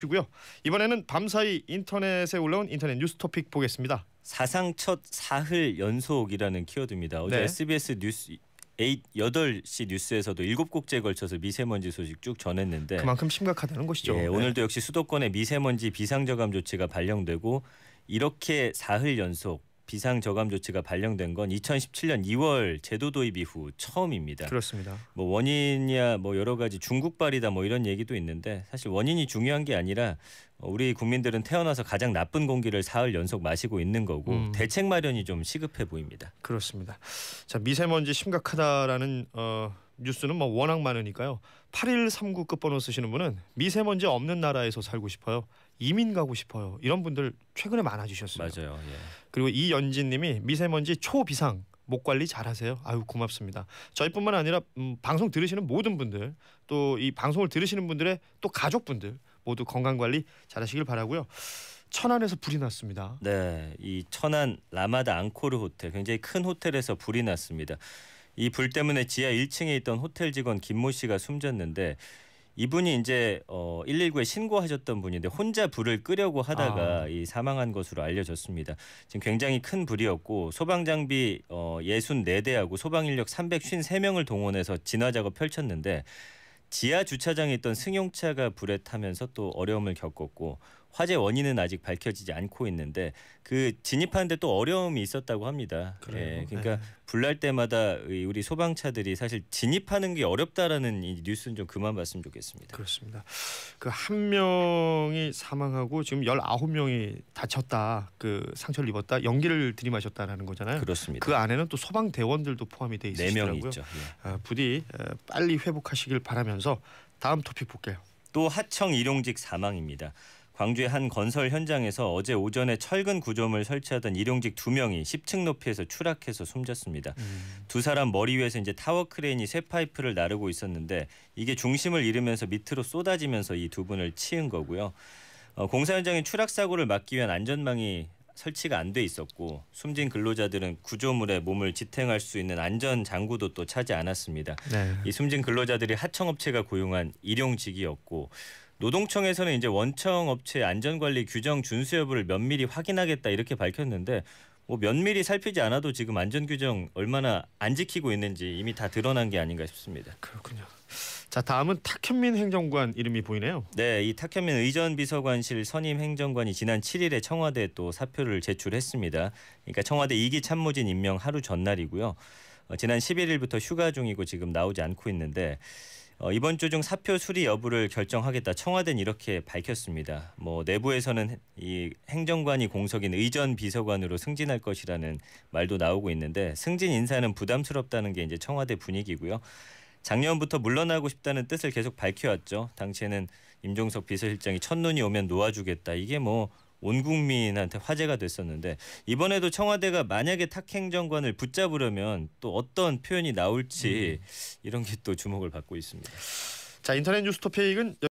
주 고요 이번에는 밤사이 인터넷에 올라온 인터넷 뉴스 토픽 보겠습니다. 사상 첫 사흘 연속이라는 키워드입니다. 어제 네. SBS 뉴스 8, 8시 뉴스에서도 7곡째에 걸쳐서 미세먼지 소식 쭉 전했는데 그만큼 심각하다는 것이죠. 예, 오늘도 네. 역시 수도권에 미세먼지 비상저감 조치가 발령되고 이렇게 사흘 연속 비상 저감 조치가 발령된 건 2017년 2월 제도 도입 이후 처음입니다. 그렇습니다. 뭐 원인이야 뭐 여러 가지 중국발이다 뭐 이런 얘기도 있는데 사실 원인이 중요한 게 아니라 우리 국민들은 태어나서 가장 나쁜 공기를 사흘 연속 마시고 있는 거고 음. 대책 마련이 좀 시급해 보입니다. 그렇습니다. 자 미세먼지 심각하다라는 어, 뉴스는 뭐 워낙 많으니까요. 8139 끝번호 쓰시는 분은 미세먼지 없는 나라에서 살고 싶어요. 이민 가고 싶어요. 이런 분들 최근에 많아지셨어요. 맞아요. 예. 그리고 이연진님이 미세먼지 초비상 목 관리 잘하세요. 아유 고맙습니다. 저희뿐만 아니라 음, 방송 들으시는 모든 분들 또 이 방송을 들으시는 분들의 또 가족분들 모두 건강 관리 잘하시길 바라고요. 천안에서 불이 났습니다. 네, 이 천안 라마다 앙코르 호텔 굉장히 큰 호텔에서 불이 났습니다. 이 불 때문에 지하 1층에 있던 호텔 직원 김모 씨가 숨졌는데 이분이 이제 어 119에 신고하셨던 분인데 혼자 불을 끄려고 하다가 아. 이 사망한 것으로 알려졌습니다. 지금 굉장히 큰 불이었고 소방 장비 어 64대하고 소방 인력 353명을 동원해서 진화 작업 펼쳤는데 지하 주차장에 있던 승용차가 불에 타면서 또 어려움을 겪었고 화재 원인은 아직 밝혀지지 않고 있는데 그 진입하는데 또 어려움이 있었다고 합니다. 그래요. 예, 네. 그러니까 네. 불날 때마다 우리 소방차들이 사실 진입하는 게 어렵다라는 이 뉴스는 좀 그만 봤으면 좋겠습니다. 그렇습니다. 그 한 명이 사망하고 지금 열아홉 명이 다쳤다. 그 상처를 입었다. 연기를 들이마셨다라는 거잖아요. 그렇습니다. 그 안에는 또 소방 대원들도 포함이 돼 네 있으시더라고요. 4명 있죠. 예. 아, 부디 어, 빨리 회복하시길 바라면서 다음 토픽 볼게요. 또 하청 일용직 사망입니다. 광주의 한 건설 현장에서 어제 오전에 철근 구조물 설치하던 일용직 두 명이 10층 높이에서 추락해서 숨졌습니다. 음. 두 사람 머리 위에서 이제 타워 크레인이 새 파이프를 나르고 있었는데 이게 중심을 잃으면서 밑으로 쏟아지면서 이 두 분을 치은 거고요. 어, 공사 현장에 추락 사고를 막기 위한 안전망이 설치가 안 돼 있었고 숨진 근로자들은 구조물에 몸을 지탱할 수 있는 안전 장구도 또 차지 않았습니다. 네. 이 숨진 근로자들이 하청업체가 고용한 일용직이었고 노동청에서는 이제 원청 업체 안전관리 규정 준수 여부를 면밀히 확인하겠다 이렇게 밝혔는데 뭐 면밀히 살피지 않아도 지금 안전 규정 얼마나 안 지키고 있는지 이미 다 드러난 게 아닌가 싶습니다. 그렇군요. 자 다음은 탁현민 행정관 이름이 보이네요. 네, 이 탁현민 의전 비서관실 선임 행정관이 지난 7일에 청와대에 또 사표를 제출했습니다. 그러니까 청와대 2기 참모진 임명 하루 전날이고요. 어, 지난 11일부터 휴가 중이고 지금 나오지 않고 있는데 어, 이번 주 중 사표 수리 여부를 결정하겠다 청와대는 이렇게 밝혔습니다. 뭐 내부에서는 이 행정관이 공석인 의전 비서관으로 승진할 것이라는 말도 나오고 있는데 승진 인사는 부담스럽다는 게 이제 청와대 분위기고요. 작년부터 물러나고 싶다는 뜻을 계속 밝혀왔죠. 당시에는 임종석 비서실장이 첫눈이 오면 놓아주겠다. 이게 뭐온 국민한테 화제가 됐었는데 이번에도 청와대가 만약에 탁행정관을 붙잡으려면 또 어떤 표현이 나올지 음. 이런 게 또 주목을 받고 있습니다. 자 인터넷 뉴스 토픽은